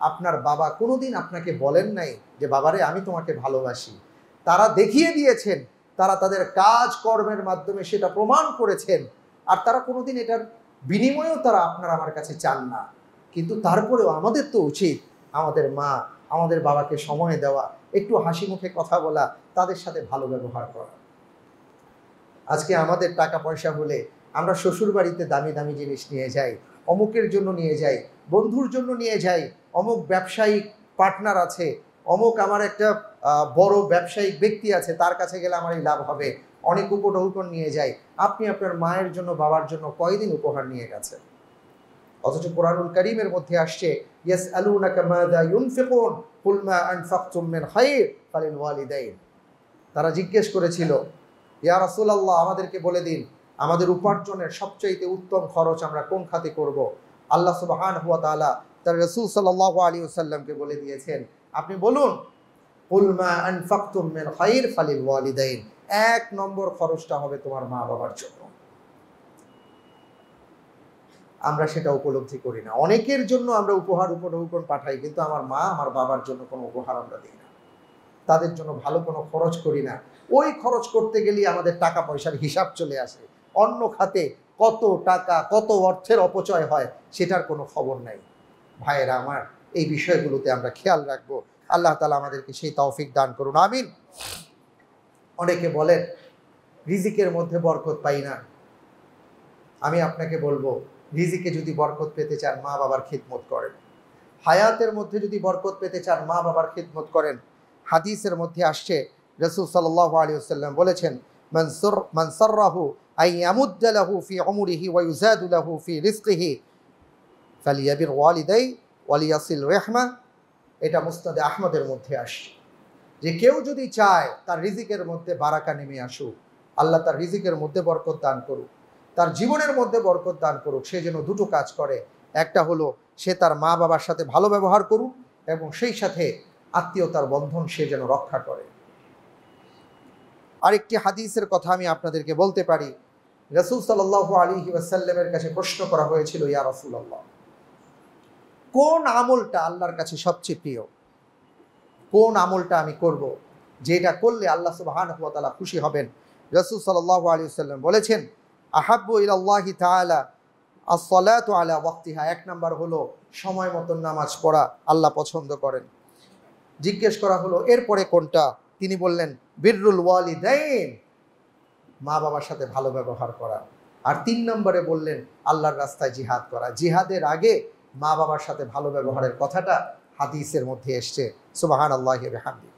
আপনার বাবা কোনোদিন আপনাকে বলেন নাই যে বাবারে আমি তোমাকে ভালোবাসি তারা দেখিয়ে দিয়েছেন তারা তাদের কাজ কর্মের মাধ্যমে সেটা প্রমাণ করেছেন আর তারা কোনোদিন এটার বিনিময়েও তারা আপনার আমার কাছে চান না কিন্তু তারপরেও আমাদের তো উচিত আমাদের মা আমাদের বাবাকে সময় দেওয়া একটু হাসি মুখে কথা বলা তাদের সাথে ভালো ব্যবহার করা আজকে আমাদের টাকা পয়সা হলে আমরা শ্বশুর বাড়িতে দামি দামি জিনিস নিয়ে যাই অমুকের জন্য নিয়ে যাই বন্ধুর জন্য নিয়ে যাই অমুক ব্যবসায়িক পার্টনার আছে অমুক আমার একটা বড় ব্যবসায়িক ব্যক্তি আছে তার কাছে গেলে আমার এই লাভ হবে অনেক উপঢৌকন নিয়ে যাই আপনি আপনার মায়ের জন্য বাবার জন্য কয়দিন উপহার নিয়ে গেছেন অথচ কোরআনুল করিমের মধ্যে আসছে ইয়াস আলুনাকা মাযা ইউনফিকুন কুল মা আনফাকতুম মিন খায়র ফালিল ওয়ালিদাইন তারা জিজ্ঞেস করেছিল ইয়া রাসূলুল্লাহ আমাদেরকে বলে দিন আমাদের উপার্জনের সবচাইতে উত্তম খরচ আমরা কোন খাতে করব আল্লাহ সুবাহান হুয়া তালা তার রসুল সাল্লাহ আলী ওসাল্লামকে বলে দিয়েছেন আপনি বলুন এক নম্বর খরচটা হবে তোমার মা বাবার জন্য আমরা সেটা উপলব্ধি করি না অনেকের জন্য আমরা উপহার উপঢৌকন পাঠাই কিন্তু আমার মা আমার বাবার জন্য কোনো উপহার আমরা দিই না তাদের জন্য ভালো কোনো খরচ করি না ওই খরচ করতে গেলে আমাদের টাকা পয়সার হিসাব চলে আসে অন্য খাতে কত টাকা কত অর্থের অপচয় হয় সেটার কোনো খবর নাই ভাইয়েরা আমার এই বিষয়গুলোতে আমরা খেয়াল রাখবো আল্লাহ তালা আমাদেরকে সেই তৌফিক দান করুন আমিন অনেকে বলেন রিজিকের মধ্যে বরকত পাই না আমি আপনাকে বলবো রিজিকে যদি বরকত পেতে চান মা বাবার খিদমত করেন হায়াতের মধ্যে যদি বরকত পেতে চান মা বাবার খিদমত করেন হাদিসের মধ্যে আসছে রসুল সাল্লাহ আসাল্লাম বলেছেন মনসুর মনসর্রাহু আই ইয়ামুদ্দালাহু ফি অমুরিহি ওয়াইজাদুল্লাহু ফি রিস্কিহি ফালিয়াবির ওয়ালিদাই ওয়ালিয়াসিল রেহমা এটা মুস্তাদে আহমদের মধ্যে আসে যে কেউ যদি চায় তার রিজিকের মধ্যে বারাকা নেমে আসুক আল্লাহ তার রিজিকের মধ্যে বরকত দান করুক তার জীবনের মধ্যে বরকত দান করুক সে যেন দুটো কাজ করে একটা হলো সে তার মা বাবার সাথে ভালো ব্যবহার করুক এবং সেই সাথে আত্মীয়তার বন্ধন সে যেন রক্ষা করে আরেকটি হাদিসের কথা আমি আপনাদেরকে বলতে পারি রসুল সাল্লাহ আলী ওয়াসাল্লামের কাছে প্রশ্ন করা হয়েছিল ইয়া রসুল্লাহ কোন আমলটা আল্লাহর কাছে সবচেয়ে প্রিয় কোন আমলটা আমি করব। যেটা করলে আল্লাহ সুবাহান হুয়াতালা খুশি হবেন রসুল সাল্লাহ আলী সাল্লাম বলেছেন আহাব্বু ইল্লাহি তালা আসলাত আলা ওয়াক্তিহা এক নম্বর হলো সময় মতন নামাজ পড়া আল্লাহ পছন্দ করেন জিজ্ঞেস করা হলো এরপরে কোনটা তিনি বললেন বিররুল ওয়ালিদাইন মা বাবার সাথে ভালো ব্যবহার করা আর তিন নম্বরে বললেন আল্লাহর রাস্তায় জিহাদ করা জিহাদের আগে মা বাবার সাথে ভালো ব্যবহারের কথাটা হাদিসের মধ্যে এসছে সুবাহান আল্লাহ হামদি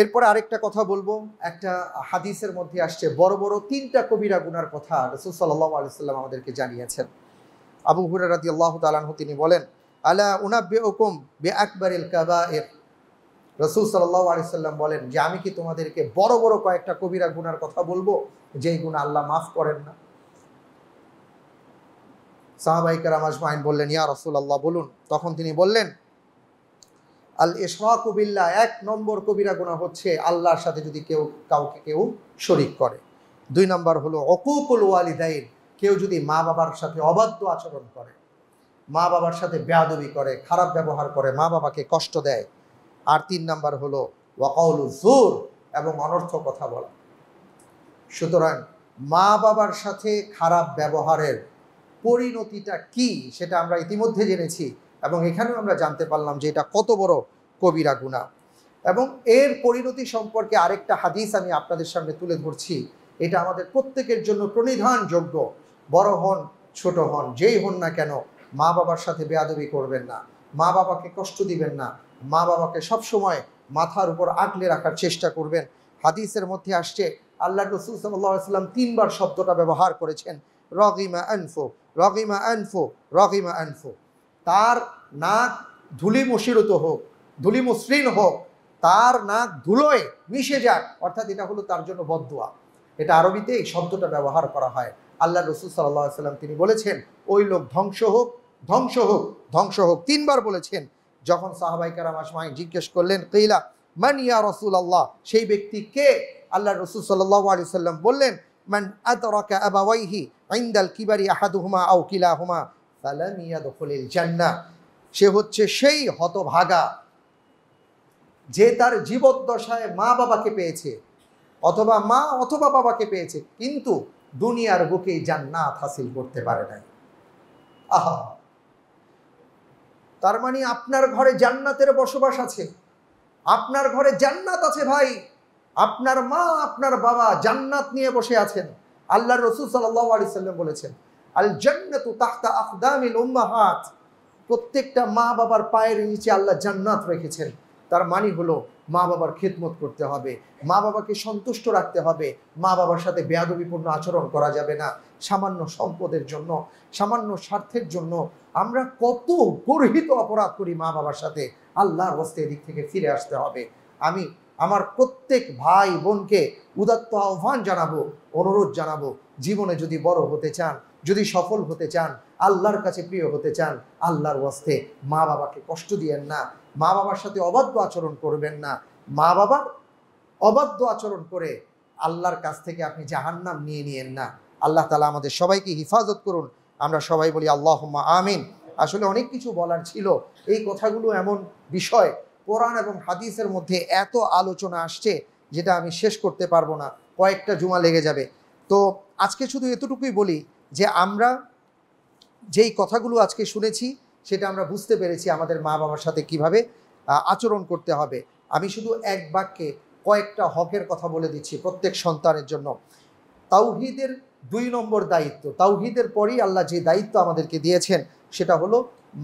এরপর আরেকটা কথা বলবো একটা হাদিসের মধ্যে আসছে বড় বড় তিনটা কবিরা গুনার কথা রসুল সাল্লাহ আলি সাল্লাম আমাদেরকে জানিয়েছেন আবু রাজি আল্লাহ তালাহ তিনি বলেন আলা উনাব্বে ওকুম বে আকবরিল কাবায়ের রসুল সাল্লাহ আলিয়াল্লাম বলেন যে আমি কি তোমাদেরকে বড় বড় কয়েকটা কবিরা গুনার কথা বলবো যেই গুণা আল্লাহ মাফ করেন না সাহাবাইকার মাইন বললেন ইয়া রসুল আল্লাহ বলুন তখন তিনি বললেন আল ইশরাক কবিল্লা এক নম্বর কবিরা গুণা হচ্ছে আল্লাহর সাথে যদি কেউ কাউকে কেউ শরিক করে দুই নম্বর হলো অকুকুল ওয়ালিদাইন কেউ যদি মা বাবার সাথে অবাধ্য আচরণ করে মা বাবার সাথে বেয়াদবি করে খারাপ ব্যবহার করে মা বাবাকে কষ্ট দেয় আর তিন নাম্বার হলো ওয়াকাউল জোর এবং অনর্থ কথা বলা সুতরাং মা বাবার সাথে খারাপ ব্যবহারের পরিণতিটা কি সেটা আমরা ইতিমধ্যে জেনেছি এবং এখানেও আমরা জানতে পারলাম যে এটা কত বড় কবিরা গুণা এবং এর পরিণতি সম্পর্কে আরেকটা হাদিস আমি আপনাদের সামনে তুলে ধরছি এটা আমাদের প্রত্যেকের জন্য প্রণিধানযোগ্য বড় হন ছোট হন যেই হন না কেন মা বাবার সাথে বেয়াদবি করবেন না মা বাবাকে কষ্ট দিবেন না মা বাবাকে সবসময় মাথার উপর আঁকলে রাখার চেষ্টা করবেন হাদিসের মধ্যে আসছে আল্লাহ রসুল সাল্লাম তিনবার শব্দটা ব্যবহার করেছেন রগিমা অ্যানফো রগিমা অ্যানফো রগিমা অ্যানফো তার নাক ধুলি মশিরত হোক ধুলি মসৃণ হোক তার নাক ধুলোয় মিশে যাক অর্থাৎ এটা হলো তার জন্য বদুয়া এটা আরবিতে এই শব্দটা ব্যবহার করা হয় আল্লাহ রসুল সাল্লাহ সাল্লাম তিনি বলেছেন ওই লোক ধ্বংস হোক ধ্বংস হোক ধ্বংস হোক তিনবার বলেছেন যখন সাহাবাইকার আসমাই জিজ্ঞেস করলেন কেইলা মান ইয়া রসুল আল্লাহ সেই ব্যক্তি কে আল্লাহ রসুল সাল্লাহ আলি সাল্লাম বললেন মান আতরাকা আবাওয়াইহি আইন্দাল কিবারি আহাদুহুমা আও কিলাহুমা ফালাম দখলিল জান্নাহ সে হচ্ছে সেই হতভাগা যে তার জীবদ্দশায় মা বাবাকে পেয়েছে অথবা মা অথবা বাবাকে পেয়েছে কিন্তু দুনিয়ার বুকে জান্নাত হাসিল করতে পারে নাই আহা তার মানে আপনার ঘরে জান্নাতের বসবাস আছে আপনার ঘরে জান্নাত আছে ভাই আপনার মা আপনার বাবা জান্নাত নিয়ে বসে আছেন আল্লাহ রসুল সাল্লাম বলেছেন আল জান্নাতু তাহতা আফদামিল প্রত্যেকটা মা বাবার পায়ের নিচে আল্লাহ জান্নাত রেখেছেন তার মানে হলো মা বাবার খেদমত করতে হবে মা বাবাকে সন্তুষ্ট রাখতে হবে মা বাবার সাথে বেয়াদবিপূর্ণ আচরণ করা যাবে না সামান্য সম্পদের জন্য সামান্য স্বার্থের জন্য আমরা কত গর্হিত অপরাধ করি মা বাবার সাথে আল্লাহর হস্তে এদিক থেকে ফিরে আসতে হবে আমি আমার প্রত্যেক ভাই বোনকে উদাত্ত আহ্বান জানাবো অনুরোধ জানাবো জীবনে যদি বড় হতে চান যদি সফল হতে চান আল্লাহর কাছে প্রিয় হতে চান আল্লাহর ওয়াস্তে মা বাবাকে কষ্ট দিয়েন না মা বাবার সাথে অবাধ্য আচরণ করবেন না মা বাবার অবাধ্য আচরণ করে আল্লাহর কাছ থেকে আপনি জাহান্নাম নিয়ে নিয়েন না আল্লাহ তালা আমাদের সবাইকে হিফাজত করুন আমরা সবাই বলি আল্লাহ আমিন আসলে অনেক কিছু বলার ছিল এই কথাগুলো এমন বিষয় কোরআন এবং হাদিসের মধ্যে এত আলোচনা আসছে যেটা আমি শেষ করতে পারবো না কয়েকটা জুমা লেগে যাবে তো আজকে শুধু এতটুকুই বলি যে আমরা যেই কথাগুলো আজকে শুনেছি সেটা আমরা বুঝতে পেরেছি আমাদের মা বাবার সাথে কিভাবে আচরণ করতে হবে আমি শুধু এক বাক্যে কয়েকটা হকের কথা বলে দিচ্ছি প্রত্যেক সন্তানের জন্য তাওহিদের দুই নম্বর দায়িত্ব তাওহিদের পরই আল্লাহ যে দায়িত্ব আমাদেরকে দিয়েছেন সেটা হলো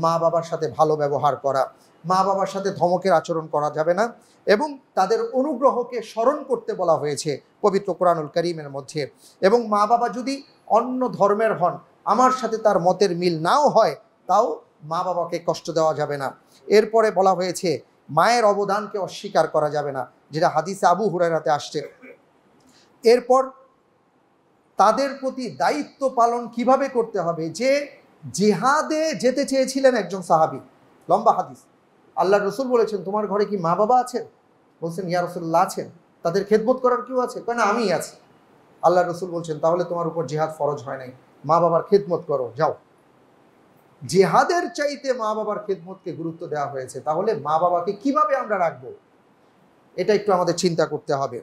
মা বাবার সাথে ভালো ব্যবহার করা মা বাবার সাথে ধমকের আচরণ করা যাবে না এবং তাদের অনুগ্রহকে স্মরণ করতে বলা হয়েছে পবিত্র কোরআনুল করিমের মধ্যে এবং মা বাবা যদি অন্য ধর্মের হন আমার সাথে তার মতের মিল নাও হয় তাও মা বাবাকে কষ্ট দেওয়া যাবে না এরপরে বলা হয়েছে মায়ের অবদানকে অস্বীকার করা যাবে না যেটা হাদিসে আবু হুরাইরাতে আসছে এরপর তাদের প্রতি দায়িত্ব পালন কিভাবে করতে হবে যে জেহাদে যেতে চেয়েছিলেন একজন সাহাবি লম্বা হাদিস আল্লাহ রসুল বলেছেন তোমার ঘরে কি মা বাবা আছেন বলছেন ইয়া রসুল্লাহ আছেন তাদের খেদবোধ করার কেউ আছে কেন আমি আছি আল্লাহ রসুল বলছেন তাহলে তোমার উপর জেহাদ ফরজ হয় নাই মা বাবার খেদমত করো যাও জেহাদের চাইতে মা বাবার খেদমতকে গুরুত্ব দেওয়া হয়েছে তাহলে মা বাবাকে কিভাবে আমরা রাখবো এটা একটু আমাদের চিন্তা করতে হবে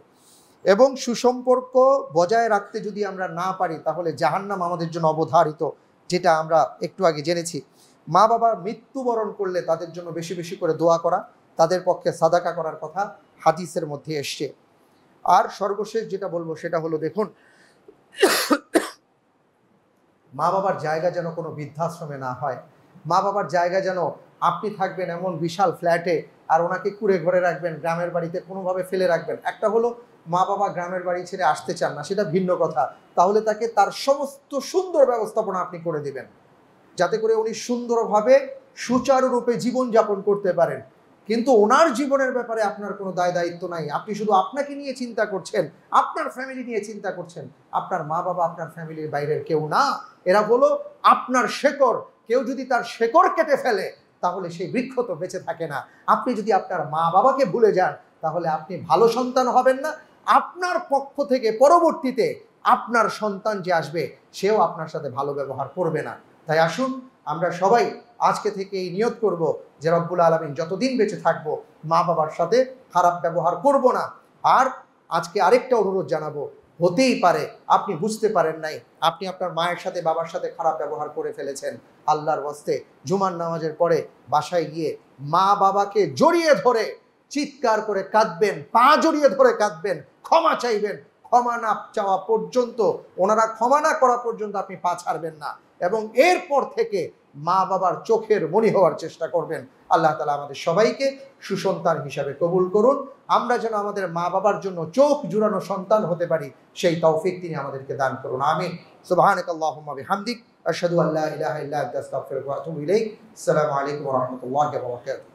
এবং সুসম্পর্ক বজায় রাখতে যদি আমরা না পারি তাহলে জাহান্নাম আমাদের জন্য অবধারিত যেটা আমরা একটু আগে জেনেছি মা বাবার মৃত্যুবরণ করলে তাদের জন্য বেশি বেশি করে দোয়া করা তাদের পক্ষে সাদাকা করার কথা হাদিসের মধ্যে এসছে আর সর্বশেষ যেটা বলবো সেটা হলো দেখুন মা বাবার জায়গা যেন কোনো বৃদ্ধাশ্রমে না হয় মা বাবার জায়গা যেন আপনি থাকবেন এমন বিশাল ফ্ল্যাটে আর ওনাকে কুড়ে ঘরে রাখবেন গ্রামের বাড়িতে কোনোভাবে ফেলে রাখবেন একটা হলো মা বাবা গ্রামের বাড়ি ছেড়ে আসতে চান না সেটা ভিন্ন কথা তাহলে তাকে তার সমস্ত সুন্দর ব্যবস্থাপনা আপনি করে দিবেন যাতে করে উনি সুন্দরভাবে সুচারুরূপে জীবনযাপন করতে পারেন কিন্তু ওনার জীবনের ব্যাপারে আপনার কোনো দায় দায়িত্ব নাই আপনি শুধু আপনাকে নিয়ে চিন্তা করছেন আপনার ফ্যামিলি নিয়ে চিন্তা করছেন আপনার মা বাবা আপনার ফ্যামিলির বাইরের কেউ না এরা বলো আপনার শেকড় কেউ যদি তার শেকড় কেটে ফেলে তাহলে সেই বৃক্ষ তো বেঁচে থাকে না আপনি যদি আপনার মা বাবাকে ভুলে যান তাহলে আপনি ভালো সন্তান হবেন না আপনার পক্ষ থেকে পরবর্তীতে আপনার সন্তান যে আসবে সেও আপনার সাথে ভালো ব্যবহার করবে না তাই আসুন আমরা সবাই আজকে থেকে এই নিয়ত করব যে রব্বুল আলমিন যতদিন বেঁচে থাকব মা বাবার সাথে খারাপ ব্যবহার করব না আর আজকে আরেকটা অনুরোধ জানাবো হতেই পারে আপনি বুঝতে পারেন নাই আপনি আপনার মায়ের সাথে বাবার সাথে খারাপ ব্যবহার করে ফেলেছেন আল্লাহর বস্তে জুমার নামাজের পরে বাসায় গিয়ে মা বাবাকে জড়িয়ে ধরে চিৎকার করে কাঁদবেন পা জড়িয়ে ধরে কাঁদবেন ক্ষমা চাইবেন ক্ষমা না চাওয়া পর্যন্ত ওনারা ক্ষমা না করা পর্যন্ত আপনি পা ছাড়বেন না এবং এরপর থেকে মা বাবার চোখের মনি হওয়ার চেষ্টা করবেন আল্লাহ তালা আমাদের সবাইকে সুসন্তান হিসাবে কবুল করুন আমরা যেন আমাদের মা বাবার জন্য চোখ জুড়ানো সন্তান হতে পারি সেই তৌফিক তিনি আমাদেরকে দান করুন আমি সুবাহানক আল্লাহমাবি হামদিক আশহাদু আল্লাহ আসসালামু আলাইকুম রহমতুল্লাহ